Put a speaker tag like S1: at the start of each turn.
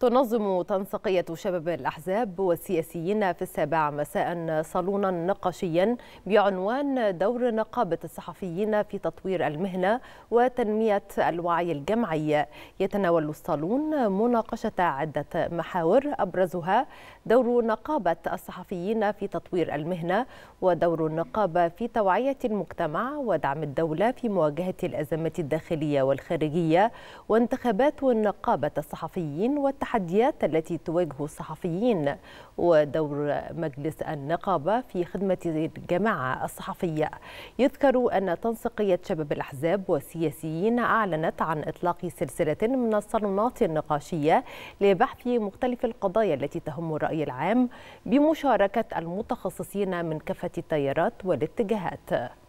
S1: تنظم تنسيقية شباب الأحزاب والسياسيين في السابع مساء صالونا نقاشيا بعنوان دور نقابة الصحفيين في تطوير المهنة وتنمية الوعي الجمعي يتناول الصالون مناقشة عدة محاور أبرزها دور نقابة الصحفيين في تطوير المهنة ودور النقابة في توعية المجتمع ودعم الدولة في مواجهة الأزمات الداخلية والخارجية وانتخابات نقابة الصحفيين والتحديد التحديات التي تواجه الصحفيين ودور مجلس النقابة في خدمة الجماعة الصحفية يذكر أن تنسيقية شباب الأحزاب والسياسيين أعلنت عن إطلاق سلسلة من الصالونات النقاشية لبحث مختلف القضايا التي تهم الرأي العام بمشاركة المتخصصين من كافة التيارات والاتجاهات